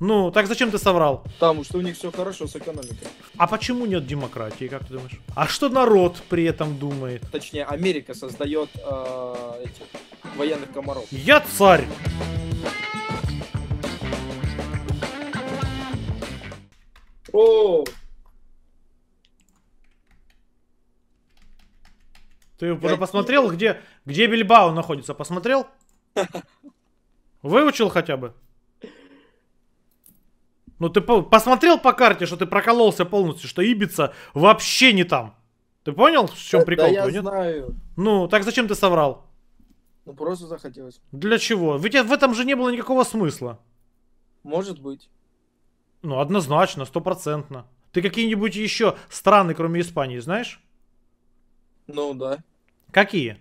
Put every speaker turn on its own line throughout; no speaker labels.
Ну, так зачем ты соврал?
Потому что у них все хорошо с экономикой.
А почему нет демократии, как ты думаешь? А что народ при этом думает?
Точнее, Америка создает э, этих военных комаров.
Я царь! О! Ты уже посмотрел, где, где Бильбао находится? Посмотрел? Выучил хотя бы? Ну ты посмотрел по карте, что ты прокололся полностью, что Ибица вообще не там. Ты понял, в чем прикол? Да, я нет? знаю. Ну, так зачем ты соврал?
Ну, просто захотелось.
Для чего? Ведь в этом же не было никакого смысла.
Может быть.
Ну, однозначно, стопроцентно. Ты какие-нибудь еще страны, кроме Испании, знаешь? Ну, да. Какие?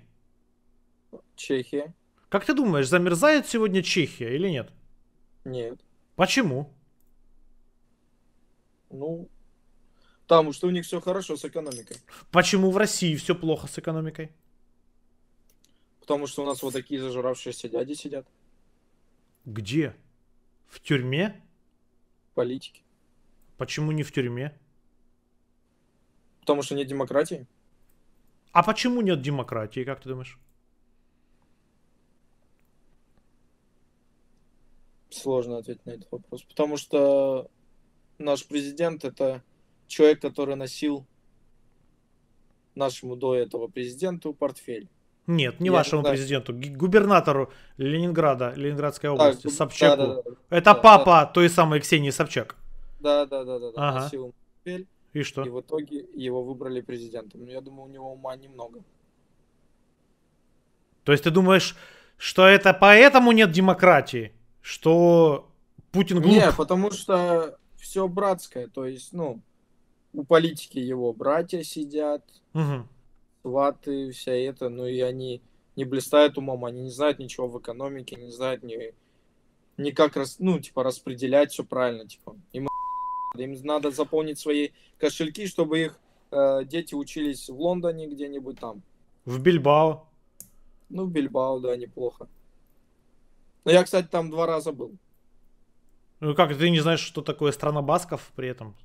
Чехия. Как ты думаешь, замерзает сегодня Чехия или нет? Нет. Почему?
Ну, там, что у них все хорошо с экономикой.
Почему в России все плохо с экономикой?
Потому что у нас вот такие зажравшиеся дяди сидят.
Где? В тюрьме? В политике. Почему не в тюрьме?
Потому что нет демократии.
А почему нет демократии, как ты думаешь?
Сложно ответить на этот вопрос. Потому что наш президент это человек, который носил нашему до этого президенту портфель. Нет, не Я вашему не президенту,
губернатору Ленинграда, Ленинградской области, так, Собчаку. Да, да, да, это да, папа да. той самой Ксении Собчак.
Да, да, да, да, да. Ага. Носил портфель. И что? И в итоге его выбрали президентом. Ну, я думаю, у него ума немного.
То есть ты думаешь, что это поэтому нет демократии? Что Путин глуп? Нет,
потому что все братское. То есть, ну, у политики его братья сидят, угу. вся это, ну и они не блистают умом, они не знают ничего в экономике, не знают ни, ни как, рас, ну, типа, распределять все правильно, типа. Им, им надо заполнить свои кошельки, чтобы их э, дети учились в Лондоне где-нибудь там.
В Бильбао.
Ну, в Бильбао, да, неплохо. Но ну, я, кстати, там два раза был.
Ну как, ты не знаешь, что такое страна басков при этом?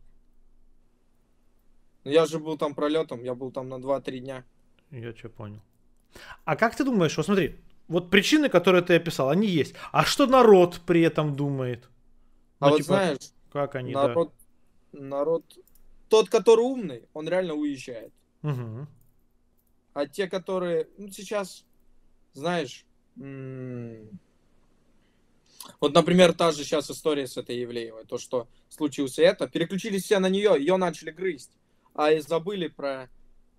Ну, я же был там пролетом, я был там на 2-3 дня. Я что понял.
А как ты думаешь, вот смотри, вот причины, которые ты описал, они есть. А что народ при этом думает? а ну, вот типа, знаешь, как они, народ,
да? народ, тот, который умный, он реально уезжает. Угу. А те, которые, ну сейчас, знаешь, вот, например, та же сейчас история с этой Евлеевой, то, что случился это, переключились все на нее, ее начали грызть, а и забыли про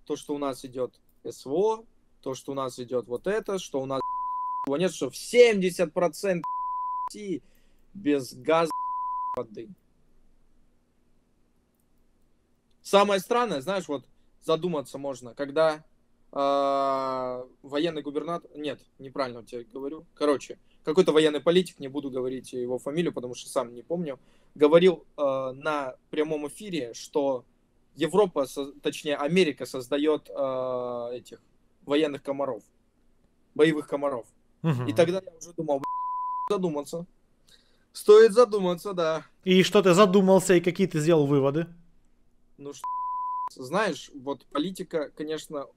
то, что у нас идет СВО, то, что у нас идет вот это, что у нас нет, что в 70% без газа воды. Самое странное, знаешь, вот задуматься можно, когда э, военный губернатор... Нет, неправильно тебе говорю. Короче, какой-то военный политик, не буду говорить его фамилию, потому что сам не помню, говорил э, на прямом эфире, что Европа, точнее Америка создает э, этих военных комаров, боевых комаров. Угу. И тогда я уже думал, задуматься. Стоит задуматься, да.
И что ты задумался, и какие ты сделал выводы?
Ну что, знаешь, вот политика, конечно,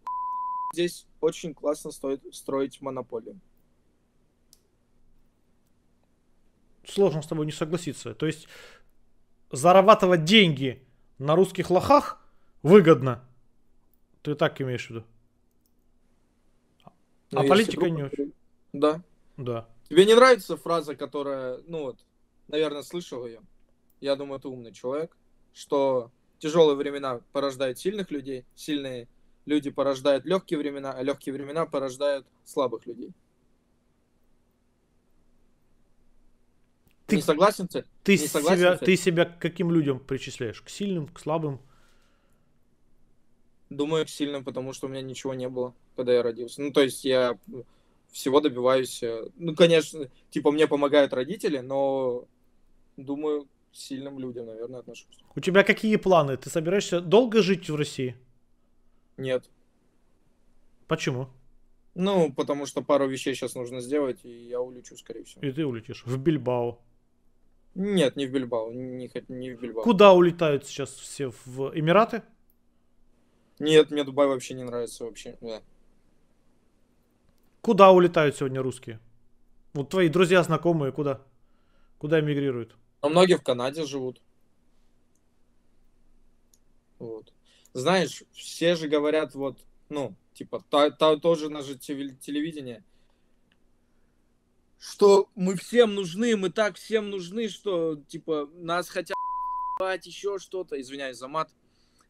здесь очень классно стоит строить монополию.
сложно с тобой не согласиться. То есть зарабатывать деньги на русских лохах выгодно. Ты так имеешь в виду? Но ну, а политика группа... не
очень. Да. Да. Тебе не нравится фраза, которая, ну вот, наверное, слышал ее. Я думаю, ты умный человек, что тяжелые времена порождают сильных людей, сильные люди порождают легкие времена, а легкие времена порождают слабых людей. ты, не согласен? Ты, ты, не согласен себя, ты
себя каким людям причисляешь? К сильным, к слабым?
Думаю, к сильным, потому что у меня ничего не было, когда я родился. Ну, то есть я всего добиваюсь. Э, ну, конечно, типа мне помогают родители, но думаю, к сильным людям, наверное, отношусь.
У тебя какие планы? Ты собираешься долго жить в России? Нет. Почему?
Ну, потому что пару вещей сейчас нужно сделать, и я улечу, скорее всего. И
ты улетишь в Бильбао.
Нет, не в Бильбао. Не, не в Бильбао. Куда
улетают сейчас все? В Эмираты?
Нет, мне Дубай вообще не нравится вообще. Да.
Куда улетают сегодня русские? Вот твои друзья, знакомые, куда? Куда эмигрируют?
А многие в Канаде живут. Вот. Знаешь, все же говорят, вот, ну, типа, та, та, тоже наше телевидение что мы всем нужны, мы так всем нужны, что, типа, нас хотят еще что-то, извиняюсь за мат,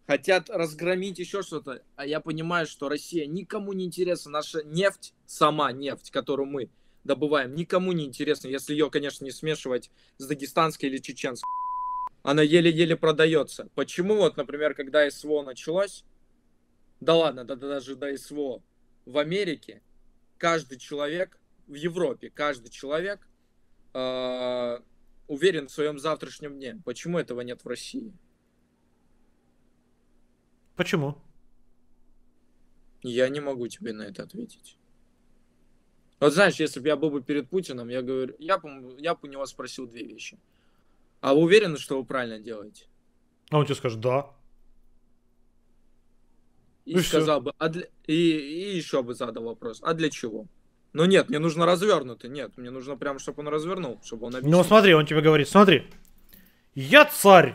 хотят разгромить еще что-то. А я понимаю, что Россия никому не интересна. Наша нефть, сама нефть, которую мы добываем, никому не интересна, если ее, конечно, не смешивать с дагестанской или чеченской. Она еле-еле продается. Почему вот, например, когда СВО началось, да ладно, да, да даже до СВО, в Америке каждый человек в Европе каждый человек э, уверен в своем завтрашнем дне. Почему этого нет в России? Почему? Я не могу тебе на это ответить. Вот знаешь, если бы я был бы перед Путиным, я говорю, я бы, я бы у него спросил две вещи. А вы уверены, что вы правильно делаете?
А он тебе скажет, да.
И, ну и сказал все. бы, а для... и, и еще бы задал вопрос, а для чего? Ну нет, мне нужно развернутый, нет, мне нужно прям, чтобы он развернул, чтобы он ну, объяснил. Ну
смотри, он тебе говорит, смотри, я царь,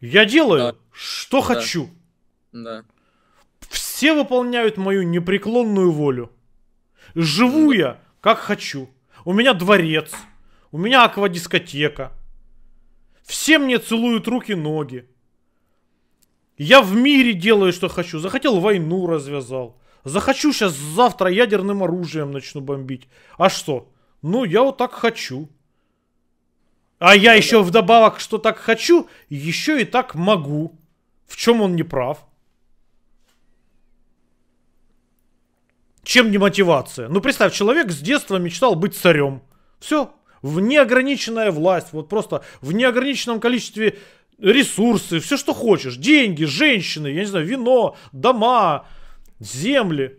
я делаю, да. что да. хочу. Да. Все выполняют мою непреклонную волю. Живу да. я, как хочу. У меня дворец, у меня аквадискотека. Все мне целуют руки-ноги. Я в мире делаю, что хочу. Захотел войну развязал. Захочу сейчас завтра ядерным оружием начну бомбить. А что? Ну, я вот так хочу. А я еще вдобавок, что так хочу, еще и так могу. В чем он не прав? Чем не мотивация? Ну, представь, человек с детства мечтал быть царем. Все. В неограниченная власть. Вот просто в неограниченном количестве ресурсы, все, что хочешь. Деньги, женщины, я не знаю, вино, дома, земли.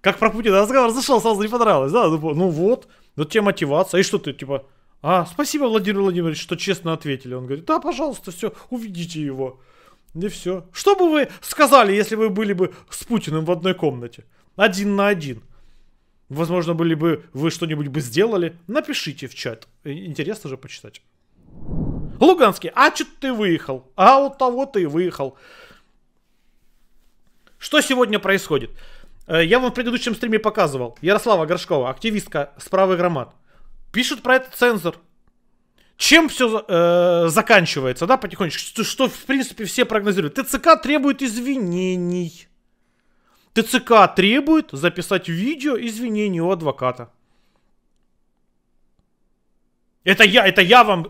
Как про Путина разговор зашел, сразу не понравилось, да? Типа, ну вот, вот тебе мотивация. И что ты, типа, а, спасибо, Владимир Владимирович, что честно ответили. Он говорит, да, пожалуйста, все, уведите его. И все. Что бы вы сказали, если вы были бы с Путиным в одной комнате? Один на один. Возможно, были бы вы что-нибудь бы сделали. Напишите в чат. Интересно же почитать. Луганский, а что ты выехал? А вот того ты и выехал. Что сегодня происходит? Э, я вам в предыдущем стриме показывал. Ярослава Горшкова, активистка с правых громад. Пишет про этот цензор. Чем все э, заканчивается, да, потихонечку? Что, что, в принципе, все прогнозируют. ТЦК требует извинений. ТЦК требует записать видео извинений у адвоката. Это я, это я вам,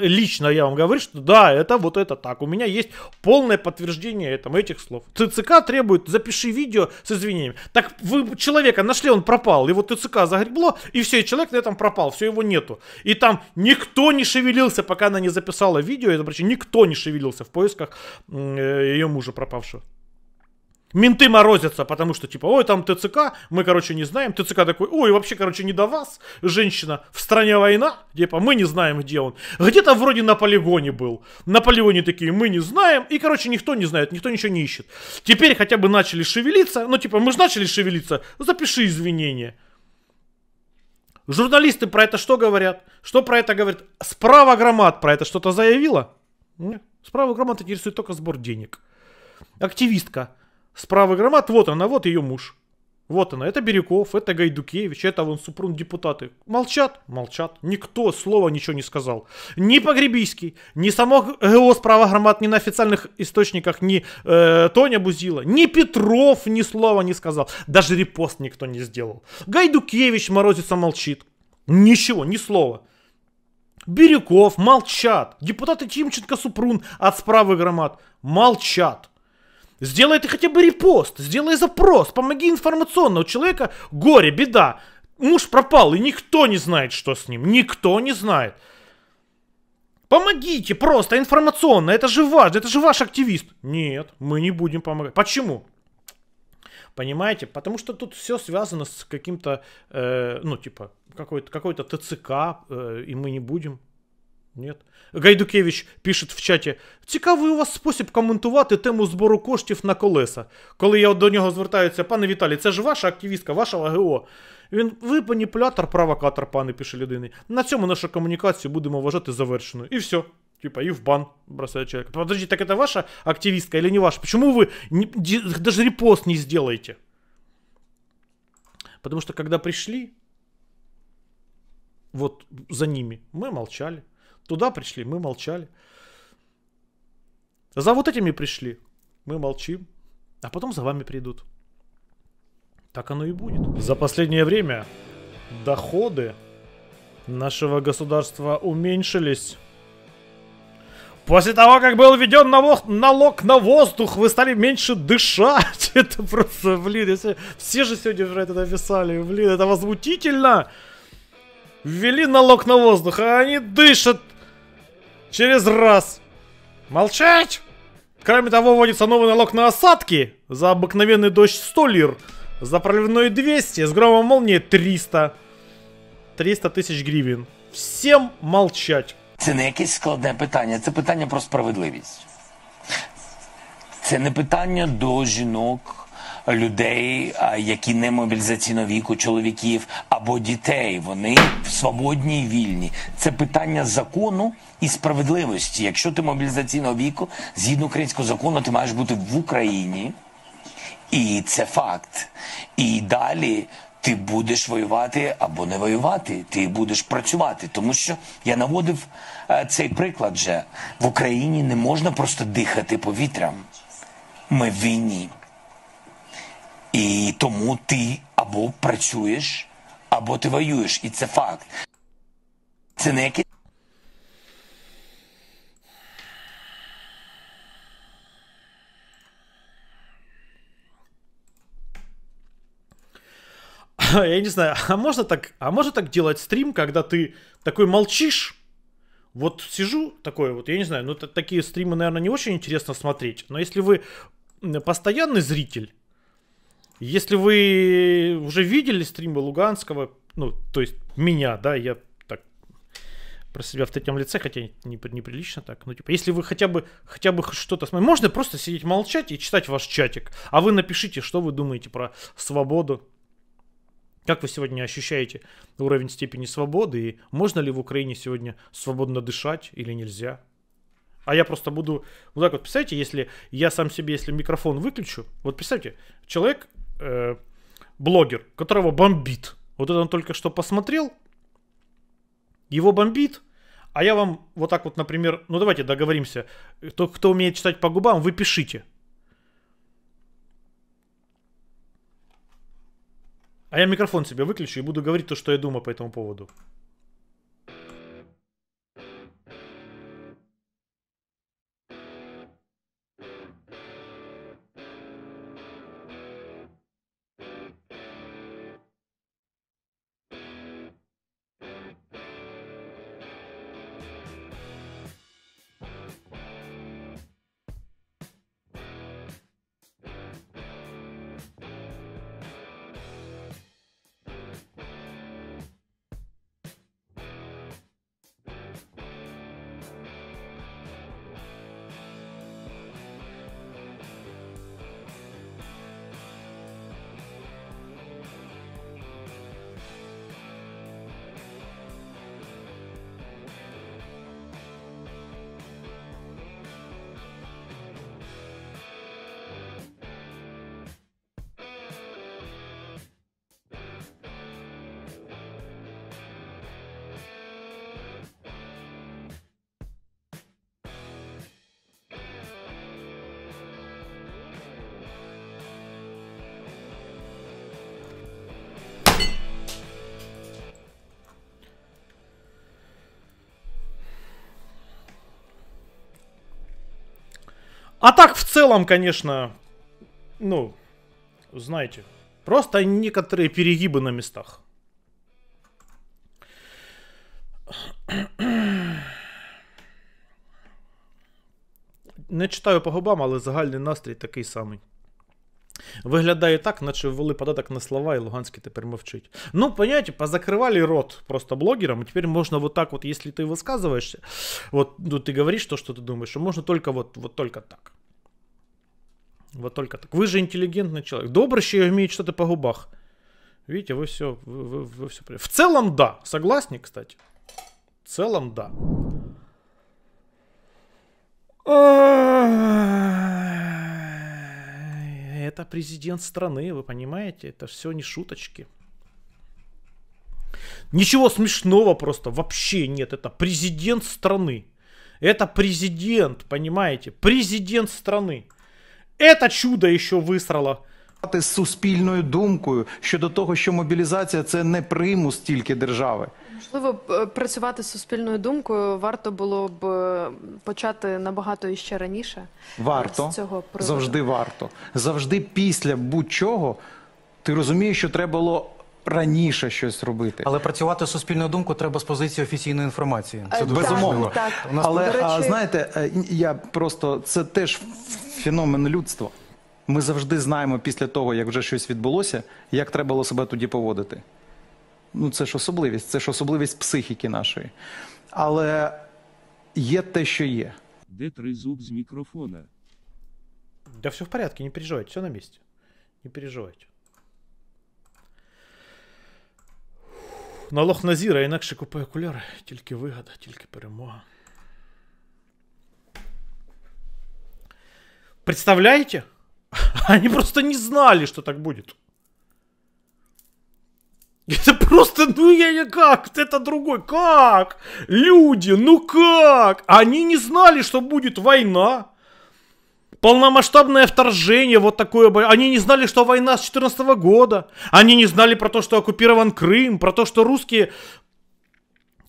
лично я вам говорю, что да, это вот это так. У меня есть полное подтверждение этому, этих слов. ТЦК требует, запиши видео с извинениями. Так вы человека нашли, он пропал. Его ТЦК загребло, и все, и человек на этом пропал, все, его нету. И там никто не шевелился, пока она не записала видео. Это, короче, никто не шевелился в поисках э, ее мужа пропавшего. Менты морозятся, потому что, типа, ой, там ТЦК, мы, короче, не знаем. ТЦК такой, ой, вообще, короче, не до вас, женщина, в стране война, типа, мы не знаем, где он. Где-то вроде на полигоне был. На полигоне такие, мы не знаем, и, короче, никто не знает, никто ничего не ищет. Теперь хотя бы начали шевелиться, ну, типа, мы же начали шевелиться, запиши извинения. Журналисты про это что говорят? Что про это говорят? Справа громад про это что-то заявила? Нет. Справа громад интересует только сбор денег. Активистка Справа громад, вот она, вот ее муж. Вот она, это Бирюков, это Гайдукевич, это вон супрун депутаты. Молчат, молчат. Никто слова ничего не сказал. Ни Погребийский, ни само ГО справа громад, ни на официальных источниках, ни э, Тоня Бузила, ни Петров ни слова не сказал. Даже репост никто не сделал. Гайдукевич морозится, молчит. Ничего, ни слова. Бирюков молчат. Депутаты Тимченко, Супрун от справа громад молчат. Сделай ты хотя бы репост, сделай запрос, помоги информационного человека горе, беда. Муж пропал, и никто не знает, что с ним. Никто не знает. Помогите просто информационно, это же важно, это же ваш активист. Нет, мы не будем помогать. Почему? Понимаете? Потому что тут все связано с каким-то, э, ну, типа, какой-то какой ТЦК, э, и мы не будем Нет. Гайдукевич пишет в чаті: цікавий у вас спосіб коментувати тему збору коштів на колеса. Коли я до нього звертаюся, пане Віталій, це ж ваша активістка, ваша ГО. Він ви маніпулятор, провокатор, пане пише людини. На цьому нашу комунікацію будемо вважати завершеною. І все. Типа, и в бан бросает человека. Подожди, так это ваша активистка или не ваша? Почему вы не, даже репост не сделаете? Потому что когда пришли, вот за ними, мы молчали. Туда пришли, мы молчали. За вот этими пришли, мы молчим. А потом за вами придут. Так оно и будет. За последнее время доходы нашего государства уменьшились. После того, как был введен налог, налог на воздух, вы стали меньше дышать. Это просто, блин, если... все же сегодня про это написали. Блин, это возмутительно. Ввели налог на воздух, а они дышат Через раз. Молчать! Кроме того, вводится новый налог на осадки. За обыкновенный дождь 100 лир. За проливной 200. С громом молнии 300. 300 тысяч гривен. Всем молчать. Это не якесь складне питання, це питання про справедливість. Це не питание до жінок, людей, які не мобілізаційного віку, чоловіків або дітей. Вони свободні і вільні. Це питання закону і справедливості. Якщо ти мобілізаційного віку, згідно українського закону, ти маєш бути в Україні, і це факт. І далі. Ти будеш воювати або не воювати, ти будеш працювати, тому що я наводив е, цей приклад. же. В Україні не можна просто дихати повітрям. Ми в війні. тому ти
або працюєш, або ти воюєш. І це факт. Це не який.
Я не знаю, а можно так, а можно так делать стрим, когда ты такой молчишь? Вот сижу такой вот, я не знаю, ну такие стримы, наверное, не очень интересно смотреть, но если вы постоянный зритель, если вы уже видели стримы Луганского, ну, то есть меня, да, я так про себя в третьем лице, хотя не неприлично так, ну, типа, если вы хотя бы, хотя бы что-то смотрите, можно просто сидеть молчать и читать ваш чатик, а вы напишите, что вы думаете про свободу, как вы сегодня ощущаете уровень степени свободы и можно ли в Украине сегодня свободно дышать или нельзя? А я просто буду вот так вот, представьте, если я сам себе, если микрофон выключу, вот представьте, человек Э, блогер, которого бомбит. Вот это он только что посмотрел, его бомбит, а я вам вот так вот, например, ну давайте договоримся, кто, кто умеет читать по губам, вы пишите. А я микрофон себе выключу и буду говорить то, что я думаю по этому поводу. А так, в целом, конечно, ну, знаете, просто некоторые перегибы на местах. Не читаю по губам, але загальний настрій такий самий. Виглядає так, наче ввели податок на слова, і Луганський тепер мовчить. Ну, понимаете, позакрывали рот просто блогерам, и теперь можно вот так вот, если ты высказываешься, вот ну, ты говоришь то, что ты думаешь, что можно только вот, вот только так. Вот только так. Вы же интеллигентный человек. Добрый еще умеет что-то по губах. Видите, вы все, вы, вы, вы все... В целом, да. Согласны, кстати? В целом, да это президент страны, вы понимаете, это все не шуточки. Ничего смешного просто вообще нет, это президент страны. Это президент, понимаете, президент страны. Это чудо еще высрало. З суспільною думкою щодо того, що мобілізація це не примус тільки держави.
Можливо, е, працювати з суспільною думкою варто було б е, почати набагато іще раніше.
Е, варто з цього приводу. завжди варто. Завжди після будь-чого ти розумієш, що треба було. Раніше щось робити,
але працювати
суспільною думкою треба з позиції офіційної інформації. Це дуже безумовно. Так, так. нас але речі... знаєте, я просто це теж феномен людства. Ми завжди знаємо після того, як вже щось відбулося, як треба було себе тоді поводити. ну це ж особливість, це ж особливість психіки нашої. Але є те, що є. Де три зуб з мікрофона? Да все в порядке, не переживайте, все на месте. Не переживайте. Налог на зіра, інакше купи окуляри. Тільки вигода, тільки перемога. Представляете? Они просто не знали, что так будет. Это просто, ну я, я как, это другой, как? Люди, ну как? Они не знали, что будет война. Полномасштабное вторжение, вот такое. Они не знали, что война с 14 -го года. Они не знали про то, что оккупирован Крым, про то, что русские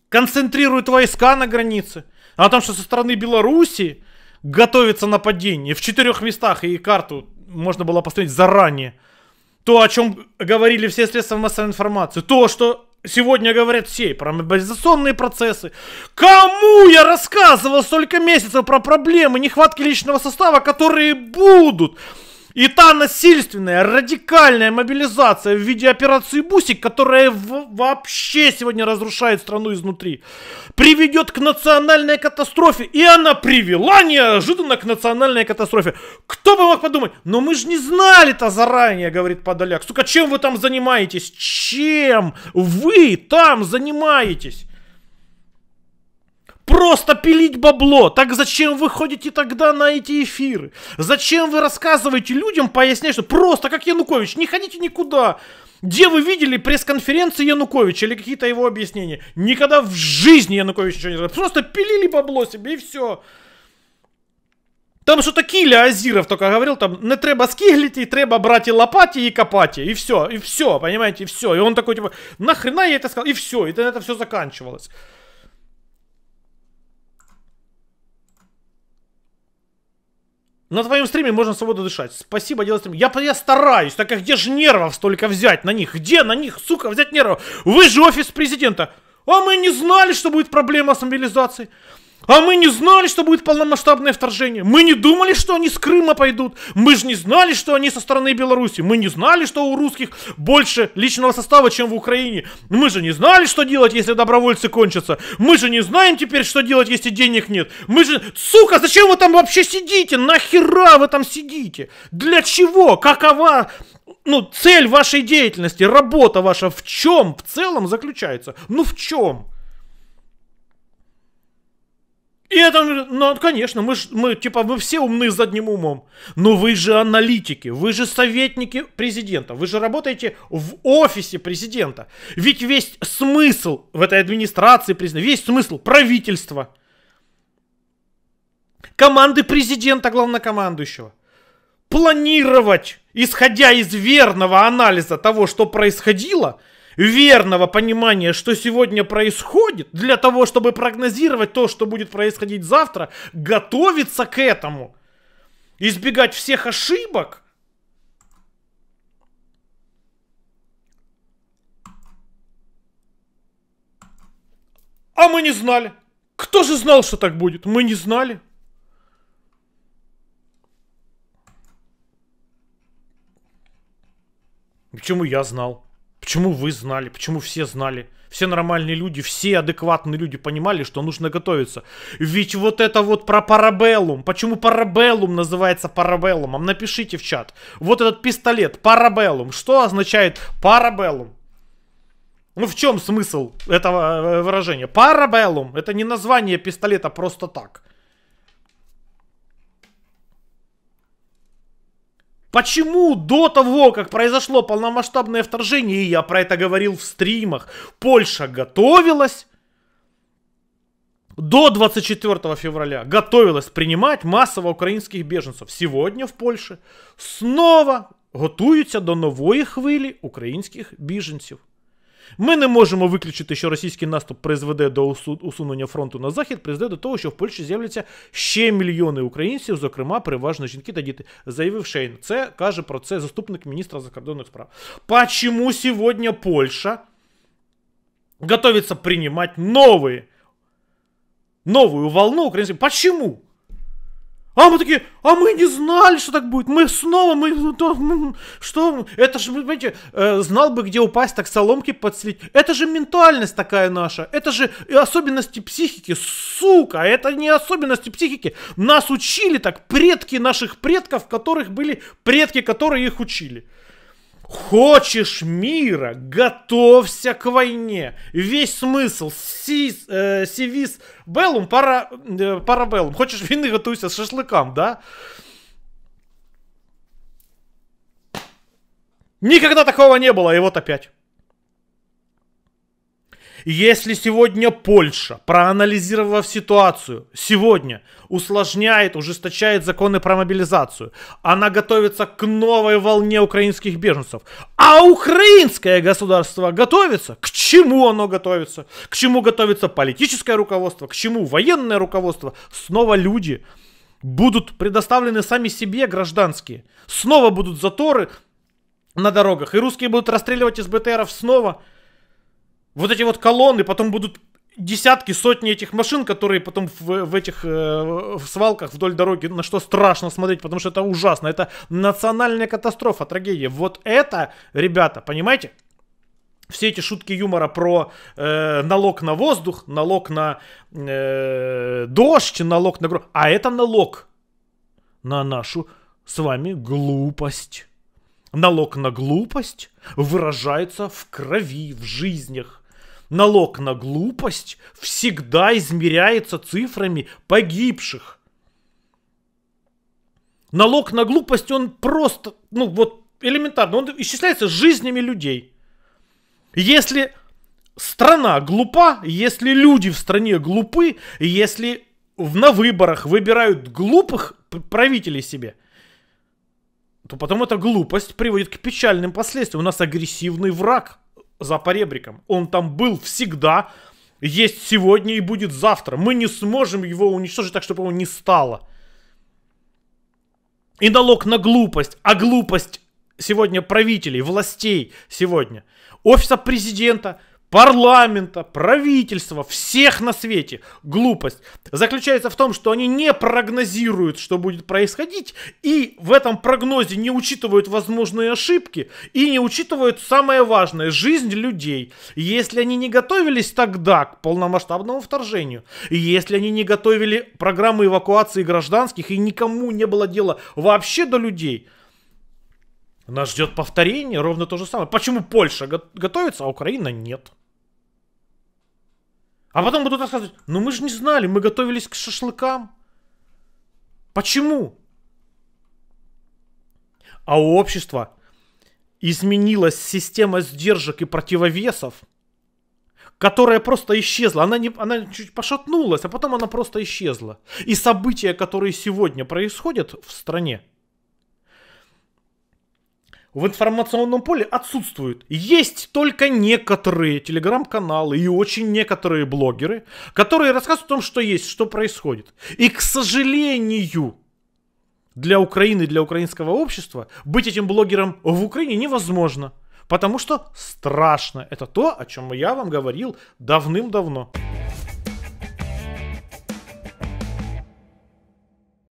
концентрируют войска на границе. А о том, что со стороны Беларуси готовится нападение в четырех местах, и карту можно было посмотреть заранее. То, о чем говорили все средства массовой информации. То, что сегодня говорят все про мобилизационные процессы. Кому я рассказывал столько месяцев про проблемы нехватки личного состава, которые будут? И та насильственная, радикальная мобилизация в виде операции «Бусик», которая вообще сегодня разрушает страну изнутри, приведет к национальной катастрофе. И она привела неожиданно к национальной катастрофе. Кто бы мог подумать? Но мы же не знали-то заранее, говорит Подоляк. Сука, чем вы там занимаетесь? Чем вы там занимаетесь? просто пилить бабло. Так зачем вы ходите тогда на эти эфиры? Зачем вы рассказываете людям, поясняете, что просто как Янукович, не ходите никуда. Где вы видели пресс-конференции Януковича или какие-то его объяснения? Никогда в жизни Янукович ничего не сказал. Просто пилили бабло себе и все. Там что-то Киля Азиров только говорил, там не треба скиглить, и треба брать и лопать и копать, и все, и все, понимаете, и все. И он такой, типа, нахрена я это сказал, и все, и на это все заканчивалось. На твоем стриме можно свободно дышать. Спасибо, делай стрим. Я, я стараюсь, так а где же нервов столько взять на них? Где на них, сука, взять нервов? Вы же офис президента. А мы не знали, что будет проблема с мобилизацией. А мы не знали, что будет полномасштабное вторжение. Мы не думали, что они с Крыма пойдут. Мы же не знали, что они со стороны Беларуси. Мы не знали, что у русских больше личного состава, чем в Украине. Мы же не знали, что делать, если добровольцы кончатся. Мы же не знаем теперь, что делать, если денег нет. Мы же... Сука, зачем вы там вообще сидите? Нахера вы там сидите? Для чего? Какова ну, цель вашей деятельности, работа ваша в чем в целом заключается? Ну в чем? И это, ну, конечно, мы, ж, мы, типа, мы все умны с задним умом. Но вы же аналитики, вы же советники президента, вы же работаете в офисе президента. Ведь весь смысл в этой администрации президента, весь смысл правительства, команды президента главнокомандующего, планировать, исходя из верного анализа того, что происходило – верного понимания, что сегодня происходит, для того, чтобы прогнозировать то, что будет происходить завтра, готовиться к этому, избегать всех ошибок. А мы не знали. Кто же знал, что так будет? Мы не знали. Почему я знал? Почему вы знали? Почему все знали? Все нормальные люди, все адекватные люди понимали, что нужно готовиться. Ведь вот это вот про парабеллум. Почему парабеллум называется парабеллумом? Напишите в чат. Вот этот пистолет, парабеллум. Что означает парабеллум? Ну в чем смысл этого э, выражения? Парабеллум. Это не название пистолета просто так. Почему до того, как произошло полномасштабное вторжение, и я про это говорил в стримах, Польша готовилась до 24 февраля, готовилась принимать массово украинских беженцев. Сегодня в Польше снова готуються до новой хвилі украинских беженцев. Ми не можемо виключити, що російський наступ призведе до усунення фронту на захід, призведе до того, що в Польщі з'являться ще мільйони українців, зокрема, переважно жінки та діти. Заявив Шейн. Це каже про це заступник міністра закордонних справ. Почему сьогодні Польща готовится принимать новые, новую волну украинцев? Почему? А мы такие, а мы не знали, что так будет. Мы снова, мы, ну, то, ну, что, это же, понимаете, э, знал бы, где упасть, так соломки подслить. Это же ментальность такая наша. Это же особенности психики, сука. Это не особенности психики. Нас учили так предки наших предков, которых были предки, которые их учили. Хочешь мира, готовься к войне. Весь смысл. Сис, э, сивис беллум, пара, э, Хочешь вины, готовься с шашлыкам, да? Никогда такого не было, и вот опять. Если сегодня Польша, проанализировав ситуацию, сегодня усложняет, ужесточает законы про мобилизацию, она готовится к новой волне украинских беженцев, а украинское государство готовится, к чему оно готовится? К чему готовится политическое руководство, к чему военное руководство? Снова люди будут предоставлены сами себе гражданские. Снова будут заторы на дорогах. И русские будут расстреливать из БТРов снова вот эти вот колонны, потом будут десятки, сотни этих машин, которые потом в, в этих э, в свалках вдоль дороги, на что страшно смотреть, потому что это ужасно, это национальная катастрофа, трагедия. Вот это, ребята, понимаете? Все эти шутки юмора про э, налог на воздух, налог на э, дождь, налог на гроб, а это налог на нашу с вами глупость. Налог на глупость выражается в крови, в жизнях налог на глупость всегда измеряется цифрами погибших. Налог на глупость, он просто, ну вот элементарно, он исчисляется жизнями людей. Если страна глупа, если люди в стране глупы, если на выборах выбирают глупых правителей себе, то потом эта глупость приводит к печальным последствиям. У нас агрессивный враг за поребриком. Он там был всегда, есть сегодня и будет завтра. Мы не сможем его уничтожить так, чтобы его не стало. И налог на глупость, а глупость сегодня правителей, властей сегодня, офиса президента – парламента, правительства, всех на свете глупость заключается в том, что они не прогнозируют, что будет происходить, и в этом прогнозе не учитывают возможные ошибки и не учитывают самое важное – жизнь людей. Если они не готовились тогда к полномасштабному вторжению, если они не готовили программы эвакуации гражданских и никому не было дела вообще до людей – нас ждет повторение, ровно то же самое. Почему Польша готовится, а Украина нет? А потом будут рассказывать, ну мы же не знали, мы готовились к шашлыкам. Почему? А у общества изменилась система сдержек и противовесов, которая просто исчезла. Она, не, она чуть пошатнулась, а потом она просто исчезла. И события, которые сегодня происходят в стране, в информационном поле отсутствуют. Есть только некоторые телеграм-каналы и очень некоторые блогеры, которые рассказывают о том, что есть, что происходит. И, к сожалению, для Украины, для украинского общества быть этим блогером в Украине невозможно. Потому что страшно. Это то, о чем я вам говорил давным-давно.